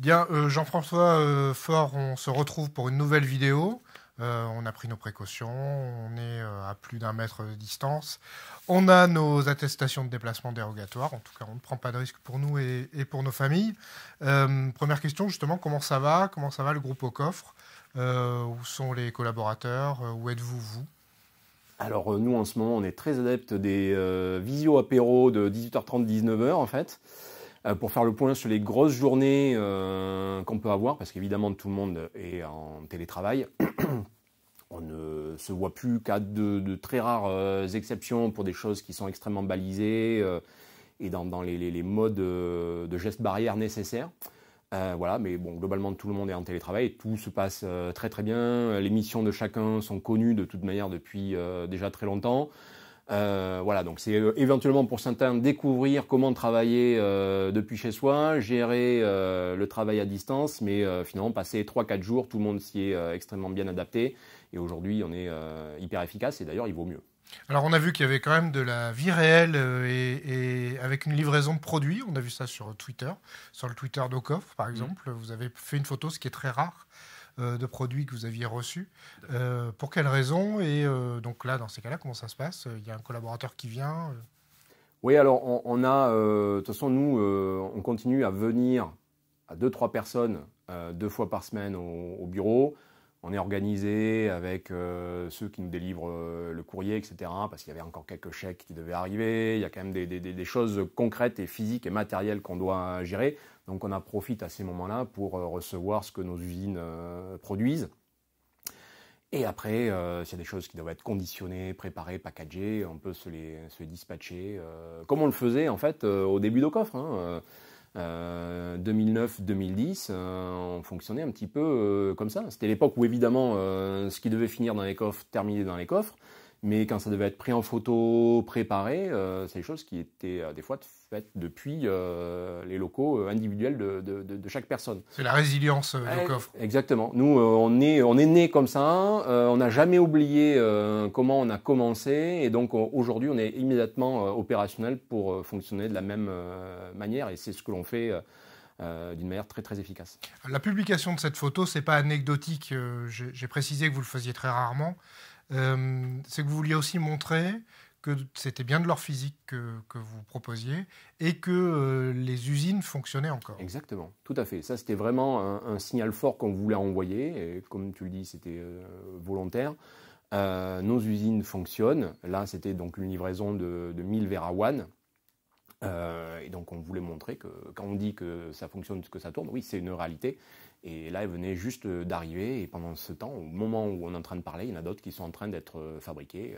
Bien, euh, Jean-François euh, Faure, Fort, on se retrouve pour une nouvelle vidéo. Euh, on a pris nos précautions, on est à plus d'un mètre de distance. On a nos attestations de déplacement dérogatoires. En tout cas, on ne prend pas de risque pour nous et, pour nos familles. première question, justement, comment ça va Comment ça va le groupe au coffre Où sont les collaborateurs Où êtes-vous, vous, Alors, nous, en ce moment, on est très adeptes des visio apéro de 18h30-19h, en fait. Euh, pour faire le point sur les grosses journées euh, qu'on peut avoir, parce qu'évidemment tout le monde est en télétravail. on ne se voit plus qu'à de, très rares euh, exceptions pour des choses qui sont extrêmement balisées et dans, les, modes de gestes barrières nécessaires. voilà, mais bon, globalement, tout le monde est en télétravail tout se passe très très bien. Les missions de chacun sont connues de toute manière depuis déjà très longtemps. Euh, voilà, donc c'est euh, éventuellement pour certains découvrir comment travailler euh, depuis chez soi, gérer le travail à distance, mais finalement passer 3-4 jours, tout le monde s'y est extrêmement bien adapté. Et aujourd'hui, on est hyper efficace et d'ailleurs, il vaut mieux. Alors on a vu qu'il y avait quand même de la vie réelle et, avec une livraison de produits. On a vu ça sur Twitter, sur le Twitter d'Okoff par mmh. exemple. Vous avez fait une photo, ce qui est très rare, euh, de produits que vous aviez reçus. Euh, pour quelles raisons Et euh, donc là, dans ces cas-là, comment ça se passe Il y a un collaborateur qui vient Oui, alors on, a, de toute façon, nous, on continue à venir à deux, trois personnes deux fois par semaine au bureau on est organisé avec euh, ceux qui nous délivrent euh, le courrier, etc. Parce qu'il y avait encore quelques chèques qui devaient arriver. Il y a quand même des, choses concrètes et physiques et matérielles qu'on doit gérer. Donc on en profite à ces moments-là pour euh, recevoir ce que nos usines produisent. Et après, s'il y a des choses qui doivent être conditionnées, préparées, packagées, on peut se les, dispatcher, comme on le faisait en fait au début de coffre. Hein, 2009-2010, euh, euh, on fonctionnait un petit peu euh, comme ça. C'était l'époque où évidemment ce qui devait finir dans les coffres terminait dans les coffres, mais quand ça devait être pris en photo, préparé, c'est des choses qui étaient des fois depuis euh, les locaux euh, individuels de, chaque personne. C'est la résilience du euh, coffre. Exactement. Nous, on est, on est né comme ça. on n'a jamais oublié comment on a commencé. Et donc, aujourd'hui, on est immédiatement opérationnel pour fonctionner de la même manière. Et c'est ce que l'on fait. d'une manière très très efficace. La publication de cette photo, c'est pas anecdotique. J'ai précisé que vous le faisiez très rarement. c'est que vous vouliez aussi montrer que c'était bien de leur physique que, vous proposiez et que euh, les usines fonctionnaient encore. Exactement, tout à fait. Ça, c'était vraiment un, signal fort qu'on voulait envoyer. Et comme tu le dis, c'était euh, volontaire. Euh, nos usines fonctionnent. Là, c'était donc une livraison de, de 1000 one. et donc, on voulait montrer que quand on dit que ça fonctionne, que ça tourne, oui, c'est une réalité. Et là, elle venait juste d'arriver. Et pendant ce temps, au moment où on est en train de parler, il y en a d'autres qui sont en train d'être fabriqués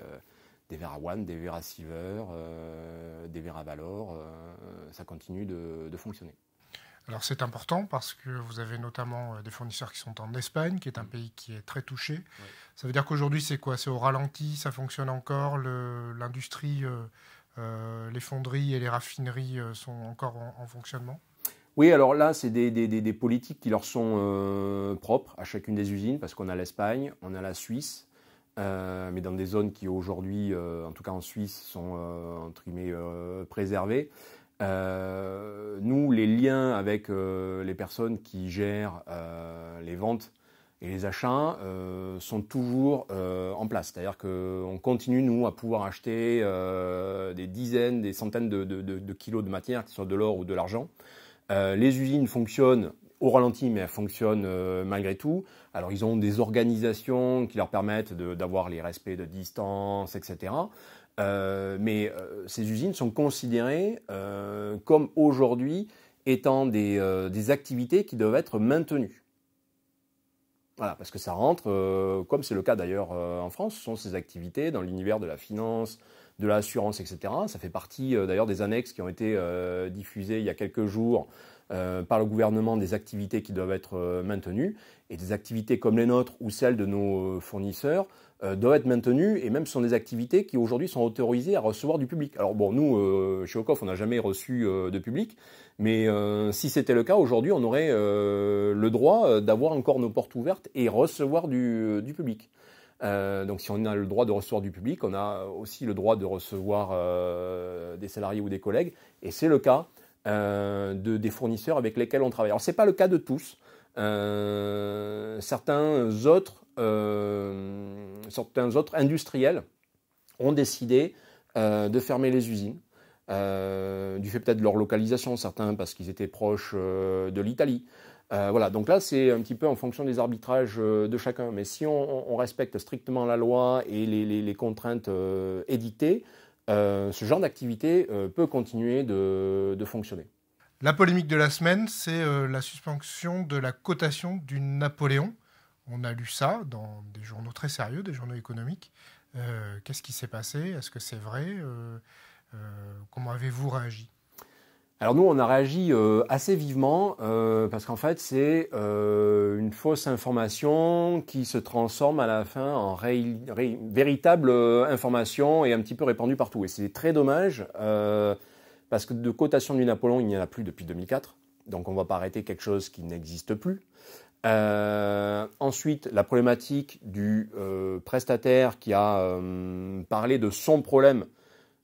des Vera One, des Vera Silver, euh, des Vera Valor, euh, ça continue de, fonctionner. Alors c'est important parce que vous avez notamment euh, des fournisseurs qui sont en Espagne, qui est un mm. pays qui est très touché. Ça veut dire qu'aujourd'hui c'est quoi C'est au ralenti, ça fonctionne encore, l'industrie, les fonderies et les raffineries sont encore en, fonctionnement oui, alors là, c'est des, politiques qui leur sont propres à chacune des usines, parce qu'on a l'Espagne, on a la Suisse, euh, mais dans des zones qui aujourd'hui, euh, en tout cas en Suisse, sont euh, entre guillemets préservées. nous, les liens avec les personnes qui gèrent les ventes et les achats sont toujours en place. C'est-à-dire qu'on continue, nous, à pouvoir acheter des dizaines, des centaines de, de, kilos de matière, que ce soit de l'or ou de l'argent. les usines fonctionnent au ralenti, mais elle fonctionne euh, malgré tout. Alors ils ont des organisations qui leur permettent d'avoir les respects de distance, etc. Euh, mais euh, ces usines sont considérées comme aujourd'hui étant des, activités qui doivent être maintenues. Voilà, parce que ça rentre, comme c'est le cas d'ailleurs en France, ce sont ces activités dans l'univers de la finance, de l'assurance, etc. Ça fait partie d'ailleurs des annexes qui ont été diffusées il y a quelques jours euh, par le gouvernement des activités qui doivent être euh, maintenues. Et des activités comme les nôtres ou celles de nos euh, fournisseurs doivent être maintenues. Et même sont des activités qui aujourd'hui sont autorisées à recevoir du public. Alors bon, nous, chez OCOF, on n'a jamais reçu de public. Mais si c'était le cas, aujourd'hui, on aurait le droit d'avoir encore nos portes ouvertes et recevoir du, public. donc si on a le droit de recevoir du public, on a aussi le droit de recevoir des salariés ou des collègues, et c'est le cas. Euh, de, des fournisseurs avec lesquels on travaille. Alors, ce n'est pas le cas de tous. Euh, certains, autres, euh, certains autres industriels ont décidé de fermer les usines. du fait peut-être de leur localisation, certains parce qu'ils étaient proches de l'Italie. voilà, donc là, c'est un petit peu en fonction des arbitrages de chacun. Mais si on, respecte strictement la loi et les, contraintes éditées, euh, ce genre d'activité euh, peut continuer de, fonctionner. La polémique de la semaine, c'est euh, la suspension de la cotation du Napoléon. On a lu ça dans des journaux très sérieux, des journaux économiques. Qu'est-ce qui s'est passé Est-ce que c'est vrai Comment avez-vous réagi alors nous, on a réagi euh, assez vivement euh, parce qu'en fait, c'est euh, une fausse information qui se transforme à la fin en véritable information et un petit peu répandue partout. Et c'est très dommage parce que de cotation du Napoléon, il n'y en a plus depuis 2004. Donc on ne va pas arrêter quelque chose qui n'existe plus. ensuite, la problématique du prestataire qui a parlé de son problème,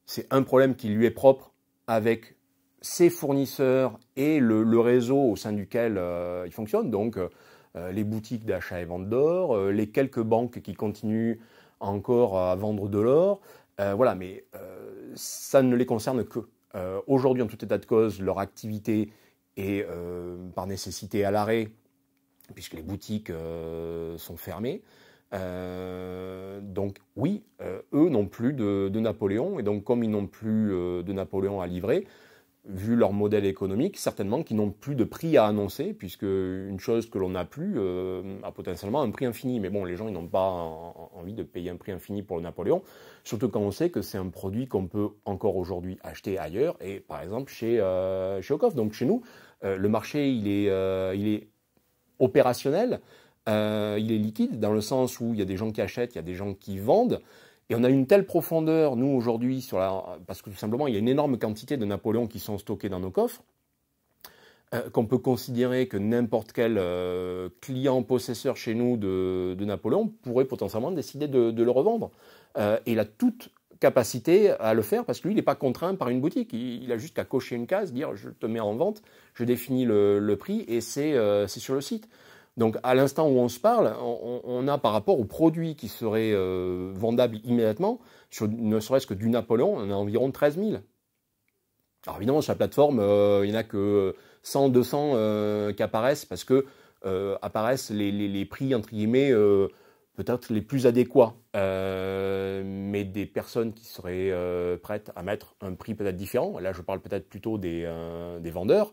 c'est un problème qui lui est propre avec ses fournisseurs et le, réseau au sein duquel euh, ils fonctionnent, donc euh, euh, les boutiques d'achat et vente d'or, les quelques banques qui continuent encore à vendre de l'or, voilà, mais ça ne les concerne que. Aujourd'hui, en tout état de cause, leur activité est par nécessité à l'arrêt, puisque les boutiques sont fermées. donc oui, eux n'ont plus de, Napoléon, et donc comme ils n'ont plus de Napoléon à livrer, vu leur modèle économique, certainement qu'ils n'ont plus de prix à annoncer, puisque une chose que l'on n'a plus euh, a potentiellement un prix infini. Mais bon, les gens, ils n'ont pas envie de payer un prix infini pour le Napoléon, surtout quand on sait que c'est un produit qu'on peut encore aujourd'hui acheter ailleurs, et par exemple chez, euh, chez Donc chez nous, euh, le marché, il est, il est opérationnel, il est liquide, dans le sens où il y a des gens qui achètent, il y a des gens qui vendent. Et on a une telle profondeur, nous, aujourd'hui, sur parce que tout simplement, il y a une énorme quantité de Napoléon qui sont stockés dans nos coffres, euh, qu'on peut considérer que n'importe quel euh, client possesseur chez nous de, Napoléon pourrait potentiellement décider de, le revendre. Euh, et il a toute capacité à le faire parce que lui, il n'est pas contraint par une boutique. Il, a juste qu'à cocher une case, dire je te mets en vente, je définis le, le prix et c'est sur le site. Donc à l'instant où on se parle, on, a par rapport aux produits qui seraient euh, vendables immédiatement, ne serait-ce que du Napoléon, on a environ 13 000. Alors évidemment, sur la plateforme, euh, il n'y en a que 100, 200 euh, qui apparaissent parce que apparaissent les, prix, entre guillemets, peut-être les plus adéquats. mais des personnes qui seraient prêtes à mettre un prix peut-être différent, là je parle peut-être plutôt des vendeurs,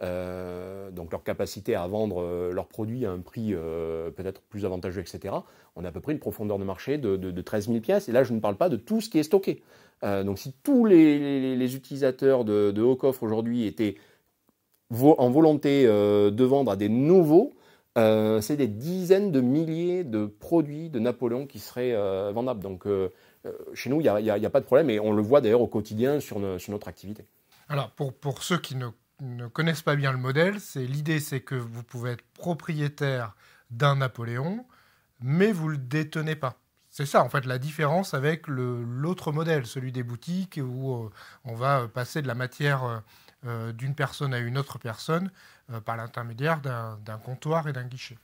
euh, donc leur capacité à vendre euh, leurs produits à un prix euh, peut-être plus avantageux, etc. On a à peu près une profondeur de marché de, 13 000 pièces. Et là, je ne parle pas de tout ce qui est stocké. donc si tous les, utilisateurs de, de haut coffre aujourd'hui étaient en volonté de vendre à des nouveaux, c'est des dizaines de milliers de produits de Napoléon qui seraient vendables. Donc chez nous, il n'y a, pas de problème et on le voit d'ailleurs au quotidien sur, notre activité. Alors pour, pour ceux qui ne ne connaissent pas bien le modèle, c'est l'idée c'est que vous pouvez être propriétaire d'un Napoléon, mais vous le détenez pas. C'est ça, en fait, la différence avec l'autre modèle, celui des boutiques, où euh, on va passer de la matière euh, euh, d'une personne à une autre personne par l'intermédiaire d'un comptoir et d'un guichet.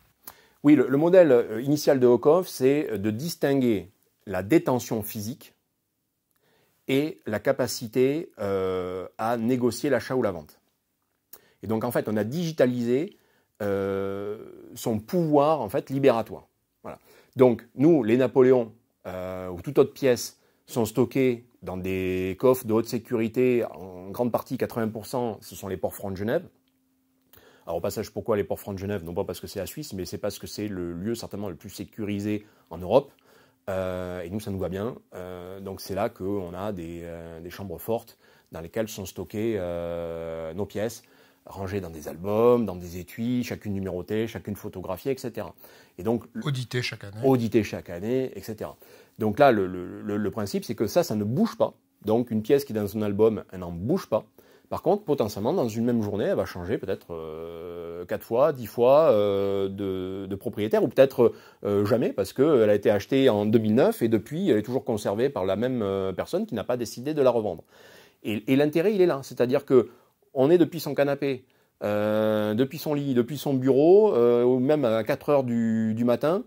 Oui, le, modèle initial de Hockhoff, c'est de distinguer la détention physique et la capacité à négocier l'achat ou la vente. Et donc en fait, on a digitalisé euh, son pouvoir en fait libératoire. Donc nous, les Napoléons euh, ou toute autre pièce sont stockés dans des coffres de haute sécurité. En grande partie, 80%, ce sont les ports francs de Genève. Alors au passage, pourquoi les ports francs de Genève Non pas parce que c'est la Suisse, mais c'est parce que c'est le lieu certainement le plus sécurisé en Europe. Euh, et nous, ça nous va bien. donc c'est là qu'on a des, des, chambres fortes dans lesquelles sont stockées nos pièces, rangé dans des albums, dans des étuis, chacune numérotée, chacune photographiée, etc. Et donc audité chaque année. Audité chaque année, etc. Donc là, le, principe, c'est que ça, ça ne bouge pas. Donc une pièce qui est dans un album, elle n'en bouge pas. Par contre, potentiellement, dans une même journée, elle va changer peut-être 4 euh, fois, 10 fois euh, de, propriétaire, ou peut-être euh, jamais, parce qu'elle a été achetée en 2009 et depuis, elle est toujours conservée par la même personne qui n'a pas décidé de la revendre. et l'intérêt, il est là. C'est-à-dire que on est depuis son canapé, euh, depuis son lit, depuis son bureau, euh, ou même à 4 heures du, matin,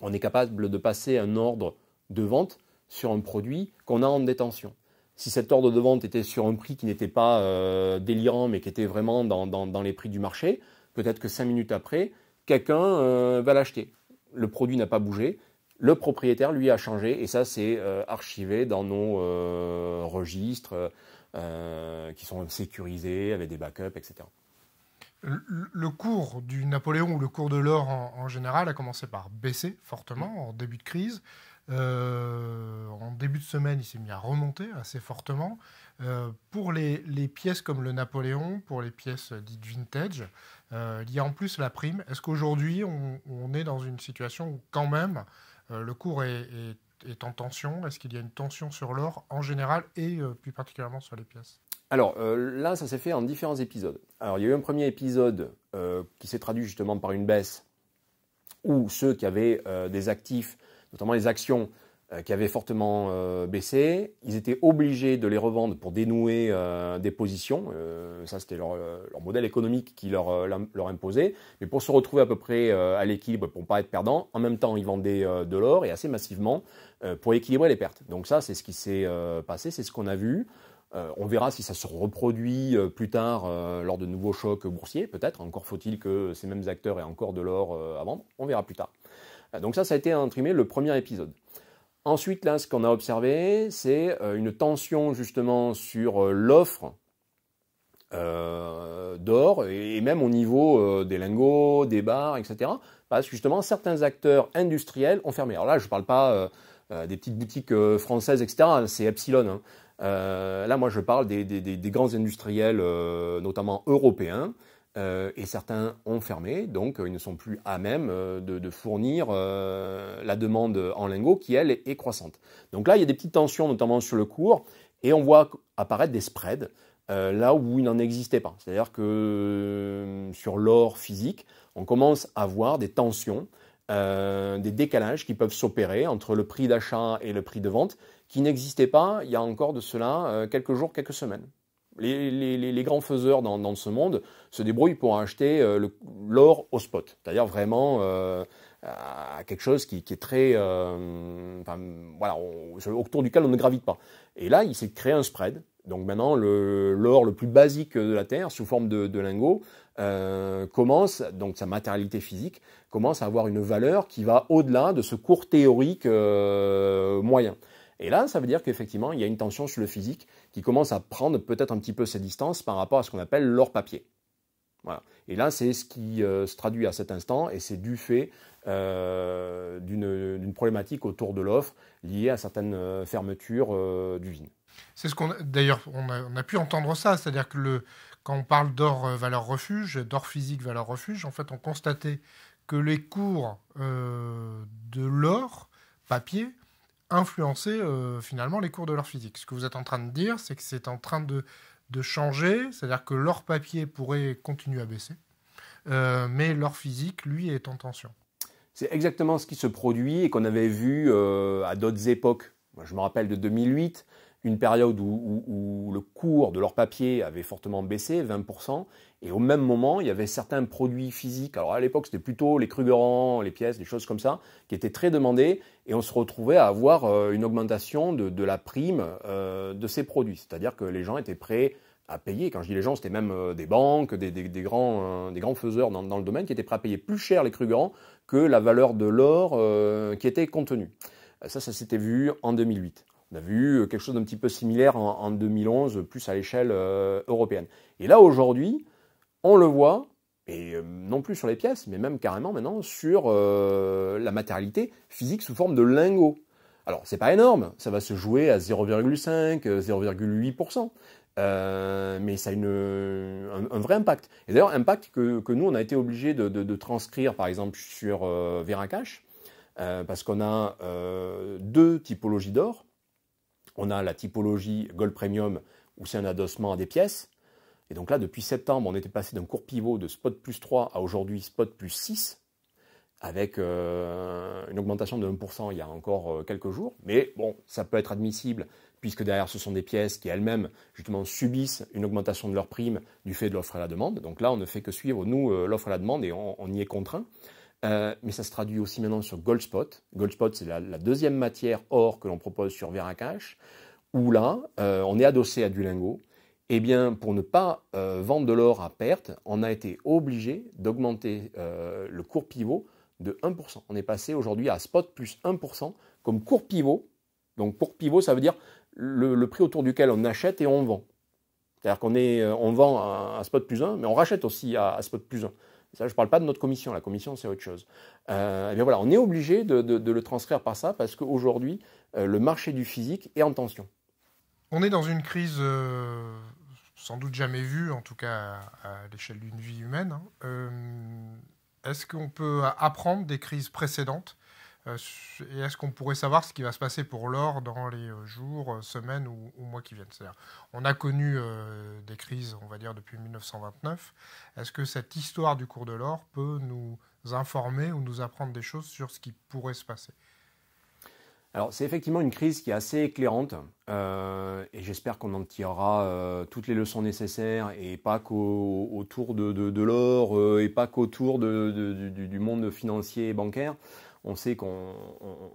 on est capable de passer un ordre de vente sur un produit qu'on a en détention. Si cet ordre de vente était sur un prix qui n'était pas euh, délirant, mais qui était vraiment dans, dans les prix du marché, peut-être que 5 minutes après, quelqu'un va l'acheter. Le produit n'a pas bougé, le propriétaire, lui, a changé, et ça, c'est archivé dans nos registres. Euh, qui sont sécurisés, avec des backups, etc. Le cours du Napoléon ou le cours de l'or en, général a commencé par baisser fortement mm. en début de crise. Euh, en début de semaine, il s'est mis à remonter assez fortement. Euh, pour les, pièces comme le Napoléon, pour les pièces dites vintage, il y a en plus la prime. Est-ce qu'aujourd'hui, on, est dans une situation où quand même le cours est est en tension Est-ce qu'il y a une tension sur l'or en général et euh, plus particulièrement sur les pièces alors euh, là, ça s'est fait en différents épisodes. Alors il y a eu un premier épisode euh, qui s'est traduit justement par une baisse où ceux qui avaient des actifs, notamment les actions, qui avaient fortement baissé, ils étaient obligés de les revendre pour dénouer des positions. ça, c'était leur, modèle économique qui leur, leur, imposait. Mais pour se retrouver à peu près à l'équilibre, pour ne pas être perdant, en même temps, ils vendaient de l'or et assez massivement euh, pour équilibrer les pertes. Donc ça, c'est ce qui s'est euh, passé, c'est ce qu'on a vu. Euh, on verra si ça se reproduit plus tard lors de nouveaux chocs boursiers, peut-être. Encore faut-il que ces mêmes acteurs aient encore de l'or à vendre. On verra plus tard. donc ça, ça a été imprimé le premier épisode. Ensuite, là, ce qu'on a observé, c'est une tension justement sur l'offre d'or et même au niveau des lingots, des bars, etc. Parce que justement, certains acteurs industriels ont fermé. Alors là, je ne parle pas euh, des petites boutiques euh, françaises, etc. C'est Epsilon. Hein. Euh, là, moi, je parle des, grands industriels, notamment européens, et certains ont fermé, donc ils ne sont plus à même de, fournir la demande en lingots qui, elle, est, croissante. Donc là, il y a des petites tensions, notamment sur le cours, et on voit apparaître des spreads là où il n'en existait pas. C'est-à-dire que sur l'or physique, on commence à voir des tensions euh, des décalages qui peuvent s'opérer entre le prix d'achat et le prix de vente qui n'existaient pas il y a encore de cela euh, quelques jours, quelques semaines. Les, grands faiseurs dans, ce monde se débrouillent pour acheter euh, l'or au spot, c'est-à-dire vraiment à quelque chose qui, est très... voilà, autour duquel on ne gravite pas. Et là, il s'est créé un spread donc maintenant l'or le, plus basique de la Terre sous forme de, de lingots euh, commence, donc sa matérialité physique, commence à avoir une valeur qui va au-delà de ce cours théorique euh, moyen. Et là, ça veut dire qu'effectivement, il y a une tension sur le physique qui commence à prendre peut-être un petit peu ses distances par rapport à ce qu'on appelle l'or papier. Voilà. Et là, c'est ce qui euh, se traduit à cet instant, et c'est du fait d'une problématique autour de l'offre liée à certaines fermetures d'usines. C'est ce qu'on d'ailleurs on a, pu entendre ça, c'est-à-dire que le quand on parle d'or euh, valeur refuge, d'or physique valeur refuge, en fait on constatait que les cours euh, de l'or papier influençaient euh, finalement les cours de l'or physique. Ce que vous êtes en train de dire, c'est que c'est en train de, de changer, c'est-à-dire que l'or papier pourrait continuer à baisser, mais l'or physique, lui, est en tension. C'est exactement ce qui se produit et qu'on avait vu à d'autres époques. Moi, je me rappelle de 2008, une période où, le cours de leur papier avait fortement baissé, 20%, et au même moment, il y avait certains produits physiques, alors à l'époque c'était plutôt les grands les pièces, des choses comme ça, qui étaient très demandés, et on se retrouvait à avoir euh, une augmentation de, la prime euh, de ces produits, c'est-à-dire que les gens étaient prêts à payer, quand je dis les gens, c'était même euh, des banques, des, grands, faiseurs dans, le domaine qui étaient prêts à payer plus cher les grands que la valeur de l'or qui était contenue. Ça, ça s'était vu en 2008. On a vu euh, quelque chose d'un petit peu similaire en, 2011, euh, plus à l'échelle euh, européenne. Et là, aujourd'hui, on le voit, et non plus sur les pièces, mais même carrément maintenant sur la matérialité physique sous forme de lingots. Alors, c'est pas énorme, ça va se jouer à 0,5, 0,8%, mais ça a un, vrai impact. Et d'ailleurs, impact que, nous, on a été obligé de, transcrire, par exemple, sur VeraCache, Veracash, parce qu'on a deux typologies d'or on a la typologie Gold Premium où c'est un adossement à des pièces. Et donc là, depuis septembre, on était passé d'un court pivot de spot plus 3 à aujourd'hui spot plus 6, avec euh, une augmentation de 1% il y a encore euh, quelques jours. Mais bon, ça peut être admissible, puisque derrière, ce sont des pièces qui elles-mêmes, justement, subissent une augmentation de leur prime du fait de l'offre et la demande. Donc là, on ne fait que suivre, nous, euh, l'offre à la demande, et on y est contraint. Euh, mais ça se traduit aussi maintenant sur Goldspot. Goldspot, c'est la, deuxième matière or que l'on propose sur Veracash, où là, euh, on est adossé à du lingot. Eh bien, pour ne pas euh, vendre de l'or à perte, on a été obligé d'augmenter le cours pivot de 1%. On est passé aujourd'hui à spot plus 1% comme cours pivot. Donc, cours pivot, ça veut dire le, prix autour duquel on achète et on vend. C'est-à-dire qu'on est, on vend à, spot plus 1, mais on rachète aussi à spot plus 1 je ne parle pas de notre commission, la commission c'est autre chose. Euh, eh bien voilà, on est obligé de, le transcrire par ça parce qu'aujourd'hui, euh, le marché du physique est en tension. On est dans une crise euh, sans doute jamais vue, en tout cas à, l'échelle d'une vie humaine. Hein. Est-ce qu'on peut apprendre des crises précédentes euh, et est-ce qu'on pourrait savoir ce qui va se passer pour l'or dans les euh, jours, euh, semaines ou, mois qui viennent On a connu des crises, on va dire, depuis 1929. Est-ce que cette histoire du cours de l'or peut nous informer ou nous apprendre des choses sur ce qui pourrait se passer alors c'est effectivement une crise qui est assez éclairante et j'espère qu'on en tirera toutes les leçons nécessaires et pas qu'autour de, l'or et pas qu'autour du, monde financier et bancaire on sait qu'on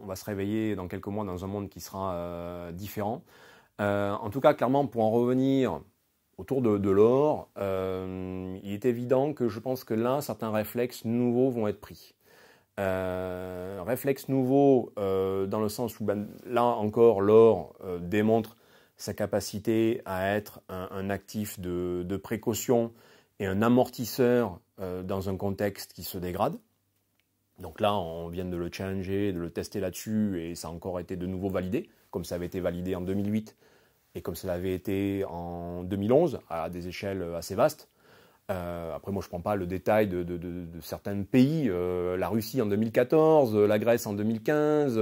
va se réveiller dans quelques mois dans un monde qui sera euh, différent. Euh, en tout cas, clairement, pour en revenir autour de, l'or, euh, il est évident que je pense que là, certains réflexes nouveaux vont être pris. réflexes nouveaux dans le sens où ben, là encore l'or démontre sa capacité à être un, actif de, précaution et un amortisseur dans un contexte qui se dégrade. Donc là, on vient de le challenger, de le tester là-dessus, et ça a encore été de nouveau validé, comme ça avait été validé en 2008 et comme ça avait été en 2011, à des échelles assez vastes. Euh, après, moi, je ne prends pas le détail de, certains pays, euh, la Russie en 2014, euh, la Grèce en 2015,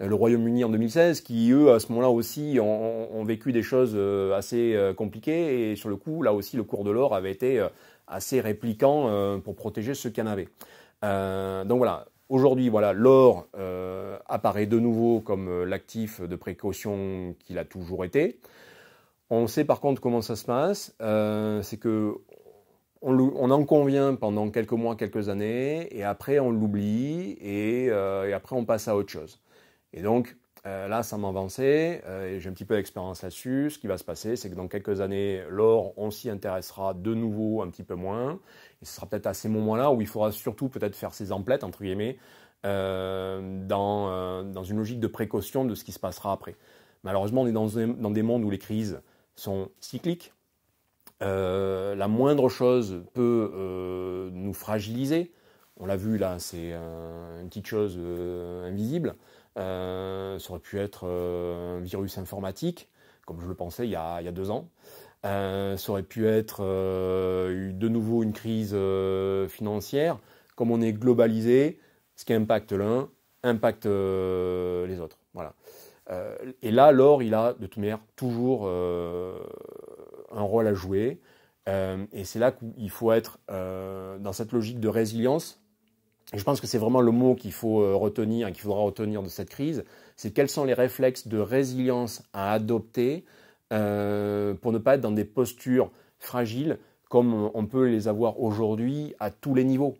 le Royaume-Uni en 2016, qui, eux, à ce moment-là aussi, ont, vécu des choses assez compliquées, et sur le coup, là aussi, le cours de l'or avait été assez répliquant pour protéger ceux qui en euh, donc voilà, aujourd'hui, voilà, l'or euh, apparaît de nouveau comme euh, l'actif de précaution qu'il a toujours été. On sait par contre comment ça se passe, c'est que on, en convient pendant quelques mois, quelques années, et après on l'oublie, et, après on passe à autre chose. Et donc là, ça m'avançait, et j'ai un petit peu d'expérience là-dessus. Ce qui va se passer, c'est que dans quelques années, l'or, on s'y intéressera de nouveau un petit peu moins, ce sera peut-être à ces moments-là où il faudra surtout peut-être faire ses emplettes, entre guillemets, euh, euh, dans, une logique de précaution de ce qui se passera après. Malheureusement, on est dans, des mondes où les crises sont cycliques. Euh, la moindre chose peut nous fragiliser. On l'a vu là, c'est une petite chose invisible. ça aurait pu être un virus informatique, comme je le pensais il y a deux ans. Euh, ça aurait pu être euh, de nouveau une crise euh, financière. Comme on est globalisé, ce qui impacte l'un impacte les autres. Voilà. et là, l'or, il a de toute manière toujours un rôle à jouer. et c'est là qu'il faut être dans cette logique de résilience. je pense que c'est vraiment le mot qu'il faut retenir et qu'il faudra retenir de cette crise. C'est quels sont les réflexes de résilience à adopter euh, pour ne pas être dans des postures fragiles comme on peut les avoir aujourd'hui à tous les niveaux.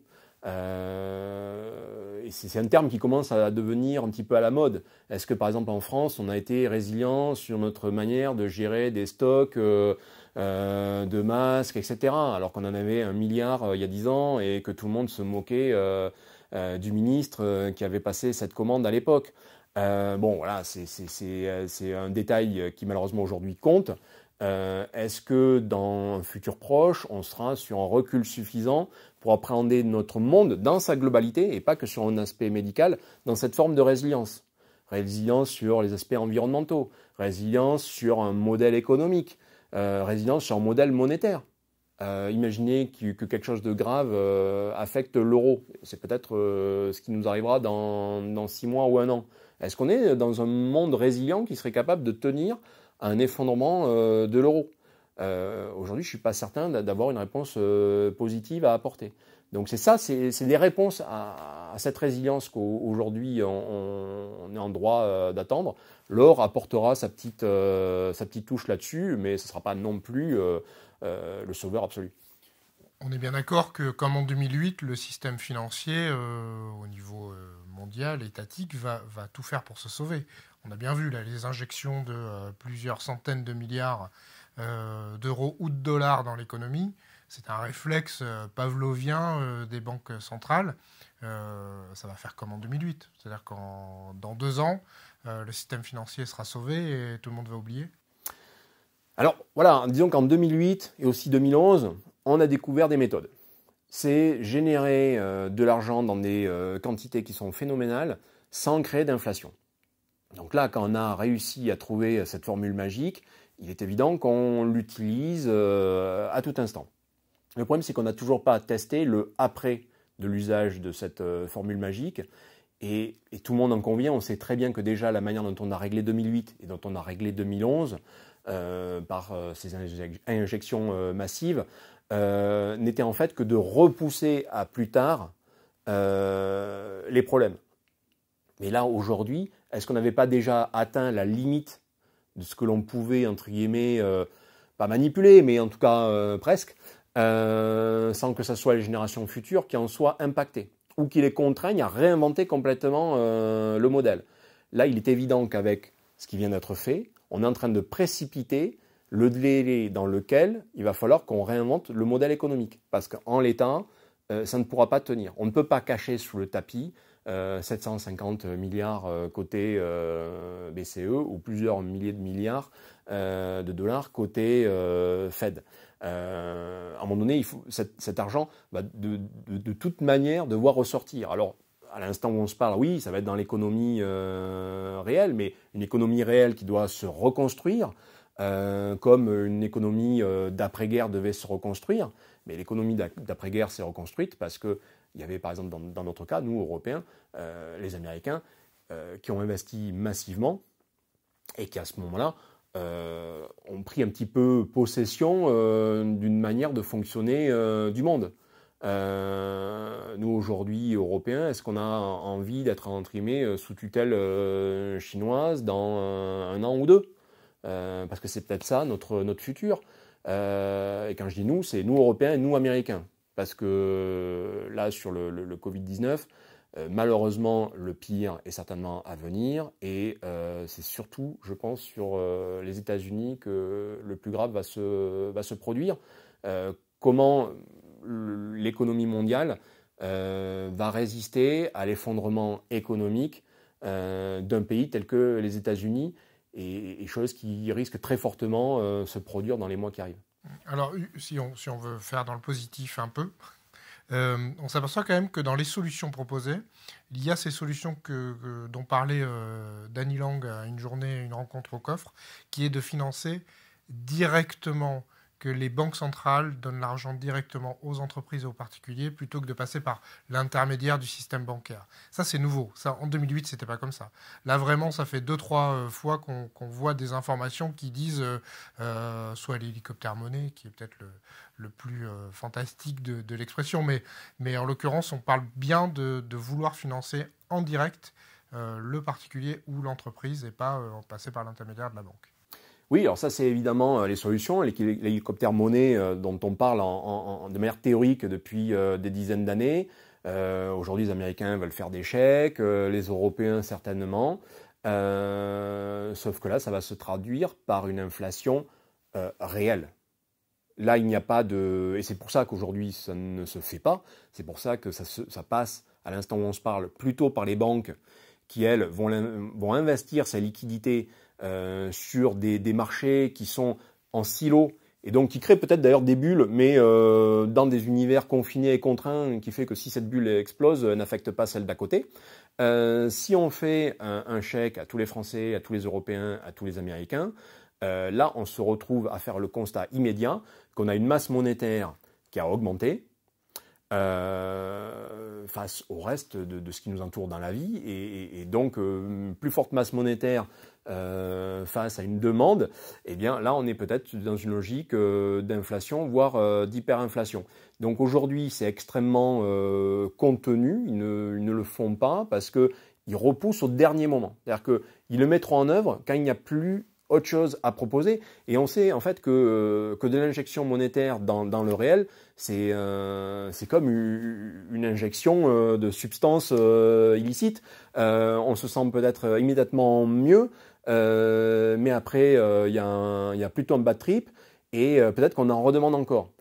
Euh, c'est un terme qui commence à devenir un petit peu à la mode. Est-ce que par exemple en France, on a été résilient sur notre manière de gérer des stocks euh, de masques, etc. Alors qu'on en avait un milliard il y a dix ans et que tout le monde se moquait du ministre qui avait passé cette commande à l'époque. Euh, bon, voilà, c'est euh, un détail euh, qui malheureusement aujourd'hui compte. Est-ce que dans un futur proche, on sera sur un recul suffisant pour appréhender notre monde dans sa globalité et pas que sur un aspect médical, dans cette forme de résilience Résilience sur les aspects environnementaux, résilience sur un modèle économique, résilience sur un modèle monétaire. imaginez que, quelque chose de grave affecte l'euro. C'est peut-être ce qui nous arrivera dans, dans six mois ou un an. Est-ce qu'on est dans un monde résilient qui serait capable de tenir un effondrement euh, de l'euro euh, Aujourd'hui, je ne suis pas certain d'avoir une réponse euh, positive à apporter. Donc c'est ça, c'est des réponses à, cette résilience qu'aujourd'hui on, est en droit d'attendre. L'or apportera sa petite, sa petite touche là-dessus, mais ce ne sera pas non plus le sauveur absolu. On est bien d'accord que, comme en 2008, le système financier, euh, au niveau euh, mondial, étatique, va, va, tout faire pour se sauver. On a bien vu les injections de euh, plusieurs centaines de milliards d'euros ou de dollars dans l'économie. C'est un réflexe pavlovien des banques centrales. ça va faire comme en 2008. C'est-à-dire qu'en dans deux ans, le système financier sera sauvé et tout le monde va oublier. Alors voilà, disons qu'en 2008 et aussi 2011, on a découvert des méthodes. C'est générer euh, de l'argent dans des euh, quantités qui sont phénoménales sans créer d'inflation. Donc là, quand on a réussi à trouver cette formule magique, il est évident qu'on l'utilise euh, à tout instant. Le problème, c'est qu'on n'a toujours pas testé le après de l'usage de cette formule magique. Et, et, tout le monde en convient, on sait très bien que déjà la manière dont on a réglé 2008 et dont on a réglé 2011, euh, par euh, ces injections euh, massives n'était en fait que de repousser à plus tard les problèmes. Mais là, aujourd'hui, est-ce qu'on n'avait pas déjà atteint la limite de ce que l'on pouvait, entre guillemets, pas manipuler, mais en tout cas presque, sans que ce soit les générations futures qui en soient impactées, ou qui les contraignent à réinventer complètement le modèle Là, il est évident qu'avec ce qui vient d'être fait, on est en train de précipiter le délai dans lequel il va falloir qu'on réinvente le modèle économique. Parce qu'en l'état, euh, ça ne pourra pas tenir. On ne peut pas cacher sous le tapis 750 euh, milliards euh, côté BCE ou plusieurs milliers de milliards de dollars côté Fed. à un moment donné, il faut, cet, argent va de, de toute manière devoir ressortir. Alors, à l'instant où on se parle, oui, ça va être dans l'économie euh, réelle, mais une économie réelle qui doit se reconstruire, euh, comme une économie euh, d'après-guerre devait se reconstruire. Mais l'économie d'après-guerre s'est reconstruite parce qu'il y avait, par exemple, dans notre cas, nous, Européens, les Américains, qui ont investi massivement et qui, à ce moment-là, ont pris un petit peu possession d'une manière de fonctionner du monde. Euh, nous aujourd'hui Européens, est-ce qu'on a envie d'être entrimés euh, sous tutelle euh, chinoise dans un, an ou deux Parce que c'est peut-être ça notre, notre futur. et quand je dis nous, c'est nous Européens et nous Américains. Parce que là, sur le, le, Covid-19, malheureusement, le pire est certainement à venir. Et c'est surtout, je pense, sur les États-Unis que le plus grave va se, va se produire. comment l'économie mondiale euh, va résister à l'effondrement économique euh, d'un pays tel que les États-Unis, et, chose qui risque très fortement euh, se produire dans les mois qui arrivent. Alors, si on, veut faire dans le positif un peu, euh, on s'aperçoit quand même que dans les solutions proposées, il y a ces solutions dont parlait Danny Lang à une journée, une rencontre au coffre, qui est de financer directement que les banques centrales donnent l'argent directement aux entreprises et aux particuliers plutôt que de passer par l'intermédiaire du système bancaire. Ça, c'est nouveau. Ça, en 2008, c'était pas comme ça. Là, vraiment, ça fait deux, trois euh, fois qu'on voit des informations qui disent euh, euh, soit l'hélicoptère monnaie, qui est peut-être le, plus fantastique de, l'expression, mais, en l'occurrence, on parle bien de, vouloir financer en direct le particulier ou l'entreprise et pas passer par l'intermédiaire de la banque. Oui, alors ça, c'est évidemment euh, les solutions. L'hélicoptère monnaie euh, dont on parle de manière théorique depuis euh, des dizaines d'années. Aujourd'hui, les Américains veulent faire des chèques, les Européens certainement. sauf que là, ça va se traduire par une inflation réelle. Là, il n'y a pas de... Et c'est pour ça qu'aujourd'hui, ça ne se fait pas. C'est pour ça que ça, passe, à l'instant où on se parle, plutôt par les banques qui, elles, vont, vont investir ces liquidités euh, sur des, marchés qui sont en silo et donc qui créent peut-être d'ailleurs des bulles, mais euh, dans des univers confinés et contraints, qui fait que si cette bulle explose, elle euh, n'affecte pas celle d'à côté. si on fait un, chèque à tous les Français, à tous les Européens, à tous les Américains, là on se retrouve à faire le constat immédiat qu'on a une masse monétaire qui a augmenté, face au reste de, ce qui nous entoure dans la vie. Et, donc, plus forte masse monétaire, euh, face à une demande, eh bien là on est peut-être dans une logique euh, d'inflation, voire euh, d'hyperinflation. Donc aujourd'hui c'est extrêmement contenu, ils ne, le font pas parce qu'ils repoussent au dernier moment. C'est-à-dire qu'ils le mettront en œuvre quand il n'y a plus autre chose à proposer. Et on sait en fait que, que de l'injection monétaire dans, le réel, c'est euh, comme une injection de substances illicite. illicites. on se sent peut-être immédiatement mieux, euh, mais après, euh, il y, a plutôt un bad trip et euh, peut-être qu'on en redemande encore.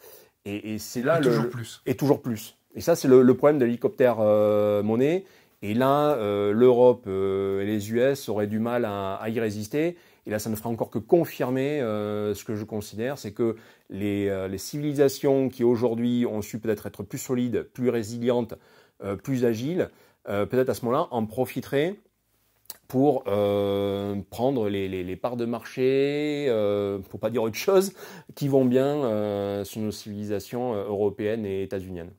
Et, c'est là toujours plus. Et toujours plus. Et ça, c'est le, problème de l'hélicoptère monnaie. Et là, l'Europe et les US auraient du mal à, y résister. Et là, ça ne fera encore que confirmer ce que je considère, c'est que les, les, civilisations qui aujourd'hui ont su peut-être être plus solides, plus résilientes, plus agiles, peut-être à ce moment-là en profiteraient pour euh, prendre les, parts de marché, euh, pour pas dire autre chose, qui vont bien euh, sur nos civilisations euh, européennes et états-uniennes.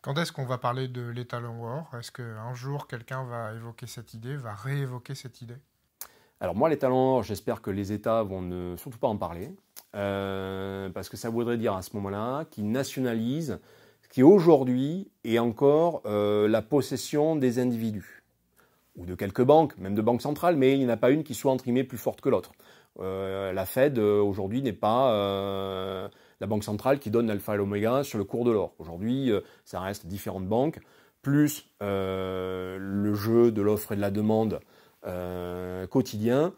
Quand est-ce qu'on va parler de l'étalon war Est-ce qu'un jour quelqu'un va évoquer cette idée, va réévoquer cette idée Alors moi, l'étalon war, j'espère que les États vont ne surtout pas en parler, parce que ça voudrait dire à ce moment-là qu'ils nationalisent ce qui aujourd'hui est encore la possession des individus ou de quelques banques, même de banques centrales, mais il n'y en a pas une qui soit entre plus forte que l'autre. Euh, la Fed euh, aujourd'hui n'est pas euh, la banque centrale qui donne l'alpha et l'oméga sur le cours de l'or. Aujourd'hui, ça reste différentes banques, plus le jeu de l'offre et de la demande quotidien.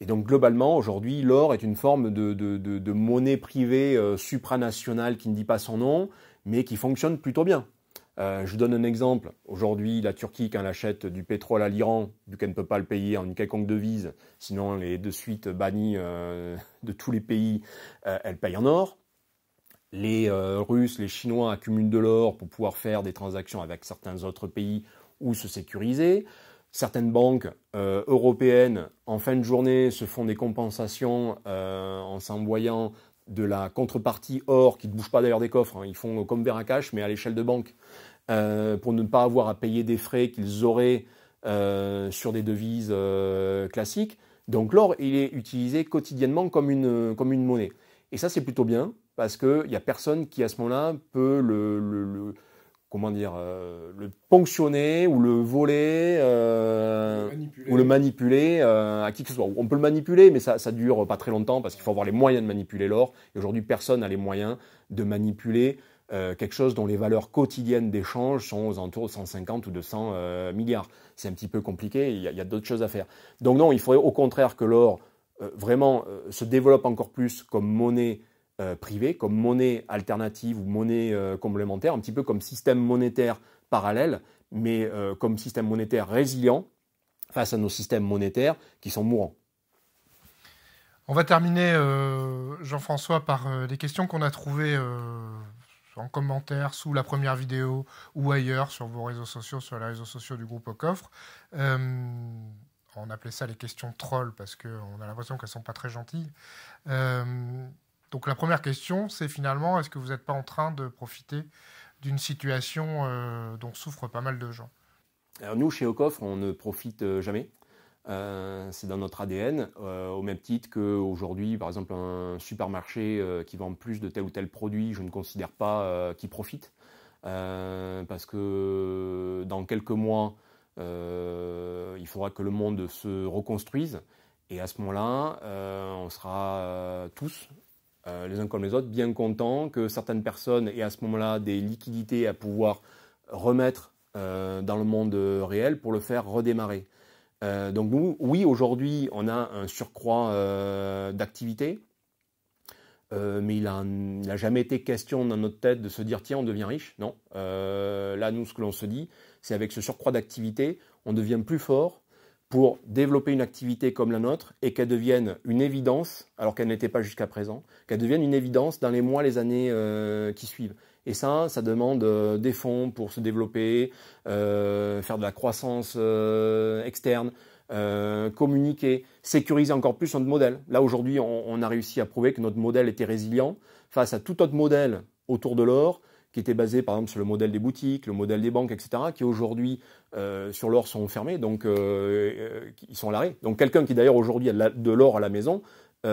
Et donc globalement, aujourd'hui, l'or est une forme de monnaie privée supranationale qui ne dit pas son nom, mais qui fonctionne plutôt bien. Euh, je donne un exemple. Aujourd'hui, la Turquie, quand elle achète du pétrole à l'Iran, vu qu'elle ne peut pas le payer en une quelconque devise, sinon elle est de suite bannie euh, de tous les pays, euh, elle paye en or. Les Russes, les Chinois accumulent de l'or pour pouvoir faire des transactions avec certains autres pays ou se sécuriser. Certaines banques européennes, en fin de journée, se font des compensations en s'envoyant de la contrepartie or, qui ne bouge pas d'ailleurs des coffres, hein. ils font comme veracash mais à l'échelle de banque, euh, pour ne pas avoir à payer des frais qu'ils auraient euh, sur des devises euh, classiques. Donc l'or, il est utilisé quotidiennement comme une, comme monnaie. Et ça, c'est plutôt bien, parce qu'il n'y a personne qui, à ce moment-là, peut le comment dire, euh, le ponctionner ou le voler euh, ou le manipuler euh, à qui que ce soit. On peut le manipuler, mais ça, ça dure pas très longtemps parce qu'il faut avoir les moyens de manipuler l'or. Et aujourd'hui, personne n'a les moyens de manipuler quelque chose dont les valeurs quotidiennes d'échange sont aux alentours de 150 ou 200 milliards. C'est un petit peu compliqué, il y a, d'autres choses à faire. Donc non, il faudrait au contraire que l'or vraiment se développe encore plus comme monnaie euh, comme monnaie alternative ou monnaie euh, complémentaire, un petit peu comme système monétaire parallèle, mais euh, comme système monétaire résilient face à nos systèmes monétaires qui sont mourants. On va terminer, Jean-François, par des questions qu'on a trouvées en commentaire sous la première vidéo ou ailleurs sur vos réseaux sociaux, sur les réseaux sociaux du groupe Au Coffre on appelait ça les questions trolls parce qu'on a l'impression qu'elles ne sont pas très gentilles. Euh, donc la première question, c'est finalement, est-ce que vous n'êtes pas en train de profiter d'une situation euh, dont souffrent pas mal de gens Alors nous, chez Ocoffre, on ne profite euh, jamais. Euh, c'est dans notre ADN, au même titre qu'aujourd'hui, par exemple, un supermarché qui vend plus de tel ou tel produit, je ne considère pas qu'il profite. parce que dans quelques mois, il faudra que le monde se reconstruise. Et à ce moment-là, on sera tous euh, les uns comme les autres, bien contents que certaines personnes aient à ce moment-là des liquidités à pouvoir remettre euh, dans le monde euh, réel pour le faire redémarrer. donc nous, oui, aujourd'hui, on a un surcroît d'activité, mais il n'a jamais été question dans notre tête de se dire tiens, on devient riche. Non. là, nous, ce que l'on se dit, c'est avec ce surcroît d'activité, on devient plus fort pour développer une activité comme la nôtre et qu'elle devienne une évidence, alors qu'elle n'était pas jusqu'à présent, qu'elle devienne une évidence dans les mois, les années euh, qui suivent. Et ça, ça demande euh, des fonds pour se développer, euh, faire de la croissance externe, communiquer, sécuriser encore plus notre modèle. Là, aujourd'hui, on, a réussi à prouver que notre modèle était résilient face à tout autre modèle autour de l'or, qui était basé par exemple sur le modèle des boutiques, le modèle des banques, etc., qui aujourd'hui euh, sur l'or sont fermés, donc euh, euh, ils sont à l'arrêt. Donc quelqu'un qui d'ailleurs aujourd'hui a de l'or à la maison, il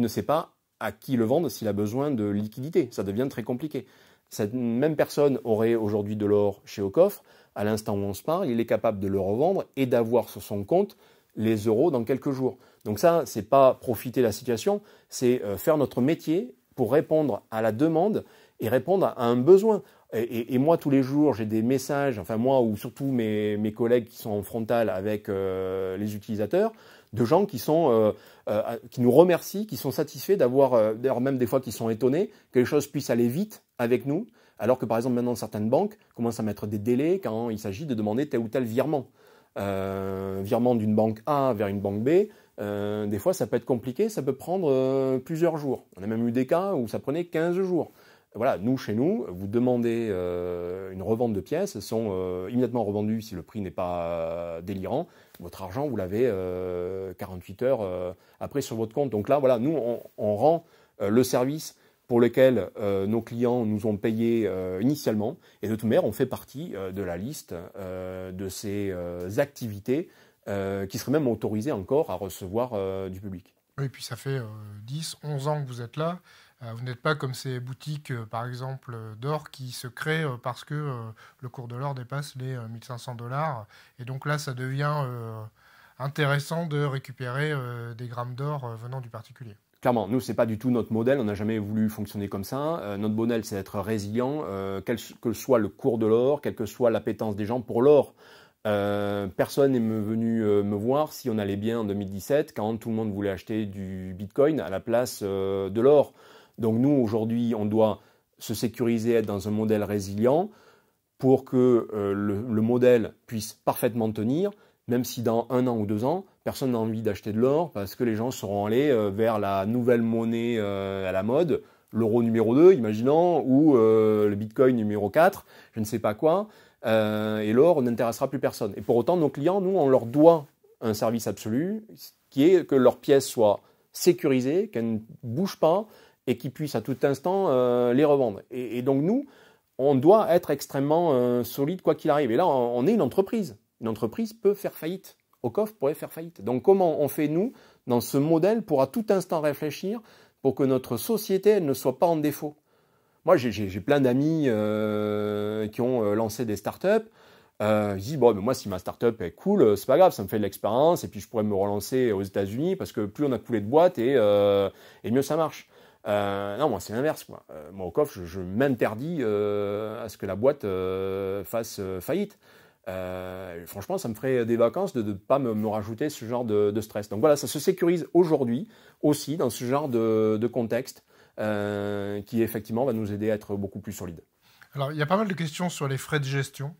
ne sait pas à qui le vendre s'il a besoin de liquidité. Ça devient très compliqué. Cette même personne aurait aujourd'hui de l'or chez au coffre, à l'instant où on se parle, il est capable de le revendre et d'avoir sur son compte les euros dans quelques jours. Donc ça, n'est pas profiter de la situation, c'est faire notre métier pour répondre à la demande et répondre à un besoin. Et, moi, tous les jours, j'ai des messages, enfin moi ou surtout mes, collègues qui sont en frontal avec euh, les utilisateurs, de gens qui, euh, euh, qui nous remercient, qui sont satisfaits d'avoir, d'ailleurs même des fois qui sont étonnés que les choses puissent aller vite avec nous, alors que par exemple maintenant certaines banques commencent à mettre des délais quand il s'agit de demander tel ou tel virement. virement d'une banque A vers une banque B, des fois ça peut être compliqué, ça peut prendre plusieurs jours. On a même eu des cas où ça prenait 15 jours. Voilà, nous, chez nous, vous demandez euh, une revente de pièces, elles sont euh, immédiatement revendues si le prix n'est pas euh, délirant. Votre argent, vous l'avez 48 heures après sur votre compte. Donc là, voilà, nous, on, rend le service pour lequel nos clients nous ont payé initialement. Et de toute manière, on fait partie de la liste de ces activités qui seraient même autorisées encore à recevoir du public. Et puis ça fait 10, 11 ans que vous êtes là. Euh, vous n'êtes pas comme ces boutiques, euh, par exemple, euh, d'or qui se créent parce que le cours de l'or dépasse les 1500 dollars. Et donc là, ça devient intéressant de récupérer des grammes d'or venant du particulier. Clairement, nous, ce n'est pas du tout notre modèle. On n'a jamais voulu fonctionner comme ça. notre modèle, c'est d'être résilient, quel que soit le cours de l'or, quelle que soit l'appétence des gens pour l'or. personne n'est venu me voir si on allait bien en 2017, quand tout le monde voulait acheter du bitcoin à la place de l'or. Donc nous, aujourd'hui, on doit se sécuriser, être dans un modèle résilient pour que euh, le, modèle puisse parfaitement tenir, même si dans un an ou deux ans, personne n'a envie d'acheter de l'or parce que les gens seront allés euh, vers la nouvelle monnaie euh, à la mode, l'euro numéro 2, imaginons, ou le bitcoin numéro 4, je ne sais pas quoi, et l'or n'intéressera plus personne. Et pour autant, nos clients, nous, on leur doit un service absolu, qui est que leurs pièces soient sécurisées, qu'elles ne bougent pas, et qui puissent à tout instant euh, les revendre. Et, donc nous, on doit être extrêmement euh, solide quoi qu'il arrive. Et là, on, est une entreprise. Une entreprise peut faire faillite. OCOF pourrait faire faillite. Donc comment on fait nous dans ce modèle pour à tout instant réfléchir pour que notre société ne soit pas en défaut Moi, j'ai plein d'amis euh, qui ont lancé des startups. Euh, je dis, bon, mais moi, si ma startup est cool, c'est pas grave, ça me fait de l'expérience, et puis je pourrais me relancer aux États-Unis, parce que plus on a coulé de boîtes, et mieux ça marche. Euh, non, moi, c'est l'inverse. Moi. au euh, coffre, je, m'interdis euh, à ce que la boîte fasse faillite. franchement, ça me ferait des vacances de ne pas me, rajouter ce genre de, stress. Donc voilà, ça se sécurise aujourd'hui aussi dans ce genre de, de contexte qui effectivement va nous aider à être beaucoup plus solide. Alors, il y a pas mal de questions sur les frais de gestion.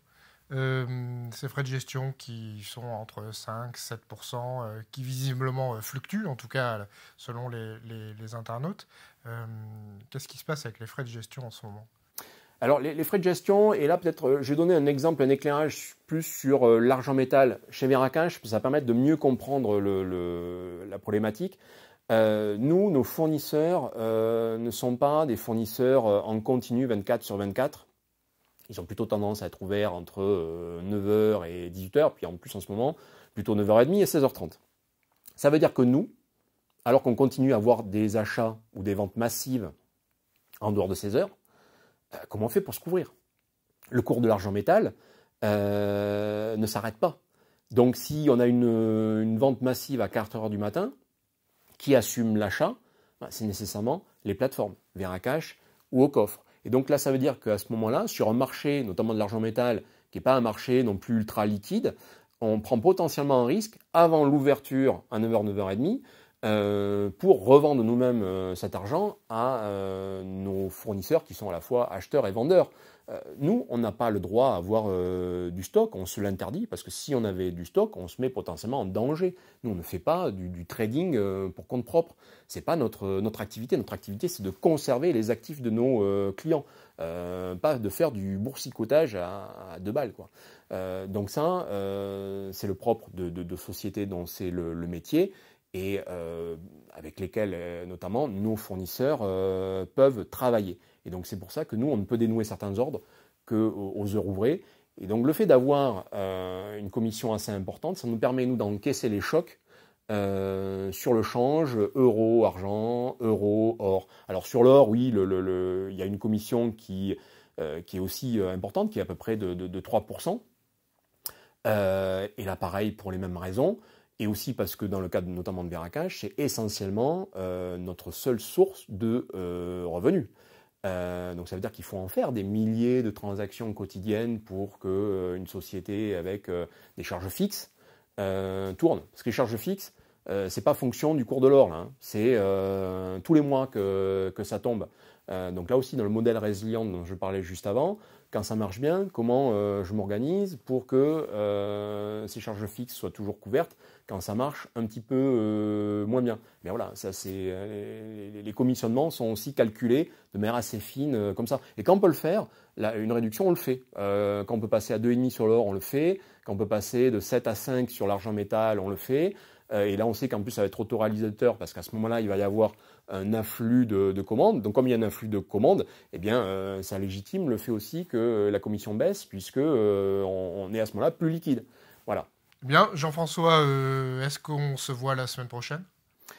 Euh, ces frais de gestion qui sont entre 5-7%, euh, qui visiblement euh, fluctuent, en tout cas selon les, internautes. Qu'est-ce qui se passe avec les frais de gestion en ce moment alors les, frais de gestion, et là peut-être je vais donner un exemple, un éclairage plus sur l'argent métal chez Veracash, ça permet permettre de mieux comprendre le, la problématique. nous, nos fournisseurs ne sont pas des fournisseurs en continu 24 sur 24 ils ont plutôt tendance à être ouverts entre 9h euh, et 18h, puis en plus en ce moment, plutôt 9h30 et 16h30. Ça veut dire que nous, alors qu'on continue à avoir des achats ou des ventes massives en dehors de 16 heures, euh, comment on fait pour se couvrir Le cours de l'argent métal euh, ne s'arrête pas. Donc si on a une, vente massive à 4h du matin, qui assume l'achat ben, C'est nécessairement les plateformes, cash ou au coffre. Et donc là, ça veut dire qu'à ce moment-là, sur un marché, notamment de l'argent métal, qui n'est pas un marché non plus ultra liquide, on prend potentiellement un risque avant l'ouverture à 9h, euh, 9h30 pour revendre nous-mêmes euh, cet argent à euh, nos fournisseurs qui sont à la fois acheteurs et vendeurs. Euh, nous, on n'a pas le droit à avoir euh, du stock, on se l'interdit, parce que si on avait du stock, on se met potentiellement en danger. Nous, on ne fait pas du, trading euh, pour compte propre. Ce n'est pas notre, activité. Notre activité, c'est de conserver les actifs de nos clients, pas de faire du boursicotage à, deux balles. donc ça, c'est le propre de, sociétés dont c'est le, le, métier et avec lesquelles, notamment, nos fournisseurs peuvent travailler donc c'est pour ça que nous, on ne peut dénouer certains ordres qu'aux euh, heures ouvrées. Et donc le fait d'avoir euh, une commission assez importante, ça nous permet, nous, d'encaisser les chocs euh, sur le change, euro, argent, euro, or. Alors sur l'or, oui, il y a une commission qui, est aussi importante, qui est à peu près de, 3%. et là, pareil, pour les mêmes raisons. Et aussi parce que dans le cas notamment de Veracash, c'est essentiellement notre seule source de revenus. Euh, donc ça veut dire qu'il faut en faire des milliers de transactions quotidiennes pour qu'une euh, société avec euh, des charges fixes tourne. Parce que les charges fixes, ce n'est pas fonction du cours de l'or, hein. c'est tous les mois que, que ça tombe. donc là aussi, dans le modèle résilient dont je parlais juste avant, quand ça marche bien, comment euh, je m'organise pour que euh, ces charges fixes soient toujours couvertes quand ça marche un petit peu euh, moins bien. Mais voilà, ça c'est les, commissionnements sont aussi calculés de manière assez fine comme ça. Et quand on peut le faire, une réduction, on le fait. quand on peut passer à 2,5 sur l'or, on le fait. Quand on peut passer de 7 à 5 sur l'argent métal, on le fait. et là, on sait qu'en plus, ça va être autoralisateur parce qu'à ce moment-là, il va y avoir un afflux de, commandes. Donc comme il y a un afflux de commandes, eh bien euh, ça légitime le fait aussi que la commission baisse puisque euh, on, est à ce moment-là plus liquide. Voilà. Bien, Jean-François, euh, est-ce qu'on se voit la semaine prochaine eh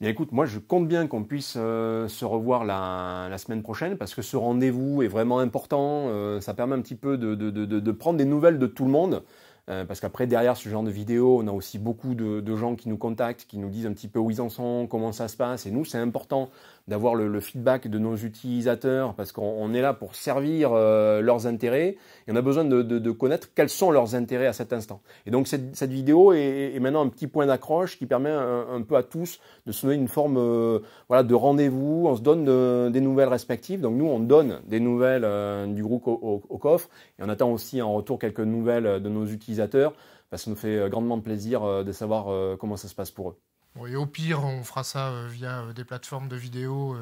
Bien, écoute, moi je compte bien qu'on puisse se revoir la, semaine prochaine parce que ce rendez-vous est vraiment important. ça permet un petit peu de prendre des nouvelles de tout le monde. Euh, parce qu'après, derrière ce genre de vidéo, on a aussi beaucoup de, gens qui nous contactent, qui nous disent un petit peu où ils en sont, comment ça se passe. Et nous, c'est important d'avoir le, feedback de nos utilisateurs, parce qu'on est là pour servir euh, leurs intérêts, et on a besoin de, connaître quels sont leurs intérêts à cet instant. Et donc, cette, cette vidéo est, maintenant un petit point d'accroche qui permet un, peu à tous de se donner une forme euh, voilà, de rendez-vous, on se donne des nouvelles respectives. Donc, nous, on donne des nouvelles du groupe au coffre, et on attend aussi en retour quelques nouvelles de nos utilisateurs parce que bah, ça nous fait euh, grandement plaisir euh, de savoir euh, comment ça se passe pour eux. et au pire, on fera ça via des plateformes de vidéo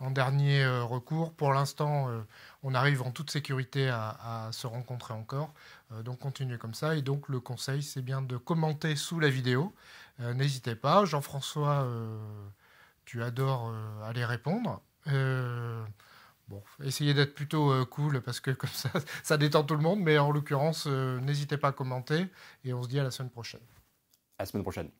en dernier recours. Pour l'instant, on arrive en toute sécurité à, se rencontrer encore. donc continuez comme ça. Et donc le conseil, c'est bien de commenter sous la vidéo. N'hésitez pas. Jean-François, tu adores aller répondre essayez d'être plutôt euh, cool parce que comme ça, ça détend tout le monde. Mais en l'occurrence, euh, n'hésitez pas à commenter et on se dit à la semaine prochaine. À la semaine prochaine.